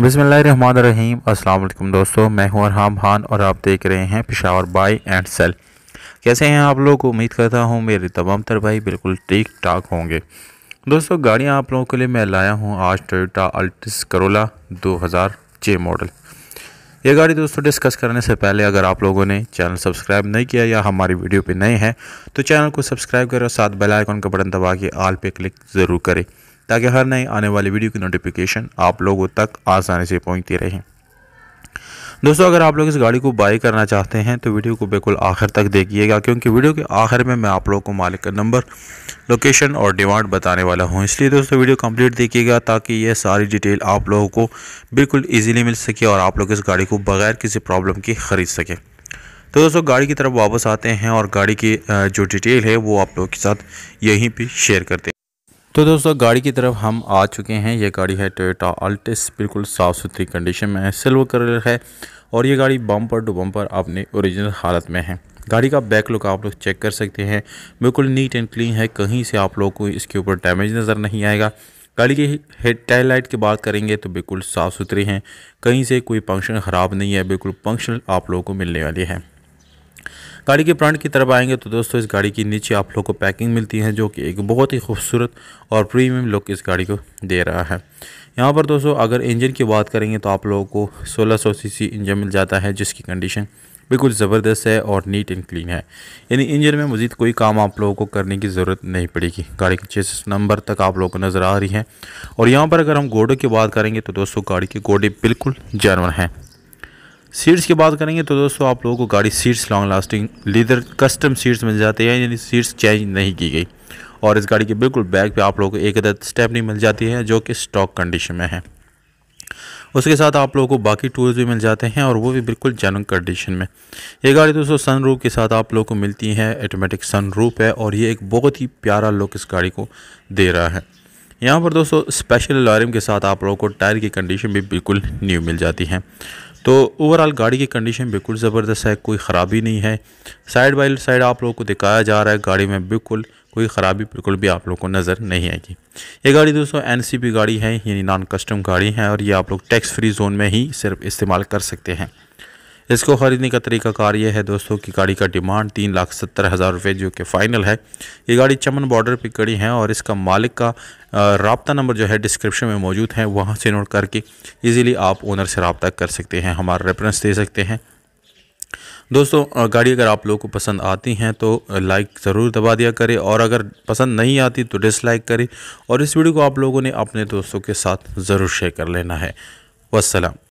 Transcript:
बसमीम अल्लाम दोस्तों मैं हूं अरहाम खान और आप देख रहे हैं पिशावर बाई एंड सेल कैसे हैं आप लोग उम्मीद करता हूं मेरे तमाम तर भाई बिल्कुल ठीक ठाक होंगे दोस्तों गाड़ियां आप लोगों के लिए मैं लाया हूं आज टोटा अल्टिस करोला 2006 मॉडल ये गाड़ी दोस्तों डिस्कस करने से पहले अगर आप लोगों ने चैनल सब्सक्राइब नहीं किया या हमारी वीडियो पर नए हैं तो चैनल को सब्सक्राइब करें और साथ बेलाइकॉन का बटन दबा के आल पे क्लिक ज़रूर करें ताकि हर नए आने वाली वीडियो की नोटिफिकेशन आप लोगों तक आसानी से पहुँचती रहे दोस्तों अगर आप लोग इस गाड़ी को बाई करना चाहते हैं तो वीडियो को बिल्कुल आखिर तक देखिएगा क्योंकि वीडियो के आखिर में मैं आप लोगों को मालिक का नंबर लोकेशन और डिमांड बताने वाला हूं इसलिए दोस्तों वीडियो कंप्लीट देखिएगा ताकि ये सारी डिटेल आप लोगों को बिल्कुल ईजिली मिल सके और आप लोग इस गाड़ी को बगैर किसी प्रॉब्लम के ख़रीद सकें तो दोस्तों गाड़ी की तरफ वापस आते हैं और गाड़ी की जो डिटेल है वो आप लोगों के साथ यहीं पर शेयर करते हैं तो दोस्तों गाड़ी की तरफ हम आ चुके हैं ये गाड़ी है टोयोटा अल्टिस बिल्कुल साफ़ सुथरी कंडीशन में है सिल्वर कलर है और ये गाड़ी बम्पर टू बम्पर अपने ओरिजिनल हालत में है गाड़ी का बैक लुक आप लोग चेक कर सकते हैं बिल्कुल नीट एंड क्लीन है कहीं से आप लोग को इसके ऊपर डैमेज नज़र नहीं आएगा गाड़ी की हेड टाइल लाइट की बात करेंगे तो बिल्कुल साफ़ सुथरी हैं कहीं से कोई फंक्शन ख़राब नहीं है बिल्कुल फंक्शन आप लोगों को मिलने वाली है गाड़ी के ब्रांड की तरफ आएंगे तो दोस्तों इस गाड़ी की नीचे आप लोग को पैकिंग मिलती है जो कि एक बहुत ही खूबसूरत और प्रीमियम लुक इस गाड़ी को दे रहा है यहाँ पर दोस्तों अगर इंजन की बात करेंगे तो आप लोगों को सोलह सीसी इंजन मिल जाता है जिसकी कंडीशन बिल्कुल ज़बरदस्त है और नीट एंड क्लीन है यानी इंजन में मज़ीद कोई काम आप लोगों को करने की ज़रूरत नहीं पड़ेगी गाड़ी के चेस नंबर तक आप लोगों को नज़र आ रही है और यहाँ पर अगर हम गोडे की बात करेंगे तो दोस्तों गाड़ी के गोडे बिल्कुल जानवर हैं सीट्स की बात करेंगे तो दोस्तों आप लोगों को गाड़ी seats long lasting leather custom seats मिल जाती है यानी सीट्स चेंज नहीं की गई और इस गाड़ी के बिल्कुल बैक पे आप लोगों को एक अदद स्टेपनी मिल जाती है जो कि स्टॉक कंडीशन में है उसके साथ आप लोगों को बाकी टूल्स भी मिल जाते हैं और वो भी बिल्कुल जैन कंडीशन में ये गाड़ी दोस्तों रूप के साथ आप लोगों को मिलती है ऑटोमेटिक रूप है और ये एक बहुत ही प्यारा लुक इस गाड़ी को दे रहा है यहाँ पर दोस्तों स्पेशल अलार्म के साथ आप लोगों को टायर की कंडीशन भी बिल्कुल न्यू मिल जाती है तो ओवरऑल गाड़ी की कंडीशन बिल्कुल ज़बरदस्त है कोई ख़राबी नहीं है साइड बाई साइड आप लोगों को दिखाया जा रहा है गाड़ी में बिल्कुल कोई ख़राबी बिल्कुल भी आप लोगों को नज़र नहीं आएगी ये गाड़ी दोस्तों एन गाड़ी है यानी नॉन कस्टम गाड़ी है और ये आप लोग टैक्स फ्री जोन में ही सिर्फ इस्तेमाल कर सकते हैं इसको ख़रीदने का तरीका कार ये है दोस्तों कि गाड़ी का डिमांड तीन लाख सत्तर हज़ार रुपये जो कि फ़ाइनल है ये गाड़ी चमन बॉर्डर पर कड़ी है और इसका मालिक का रबता नंबर जो है डिस्क्रिप्शन में मौजूद है वहाँ से नोट करके ईज़िली आप ओनर से रबता कर सकते हैं हमारा रेफरेंस दे सकते हैं दोस्तों गाड़ी अगर आप लोगों को पसंद आती हैं तो लाइक ज़रूर दबा दिया करें और अगर पसंद नहीं आती तो डिसलाइक करें और इस वीडियो को आप लोगों ने अपने दोस्तों के साथ ज़रूर शेयर कर लेना है वसलम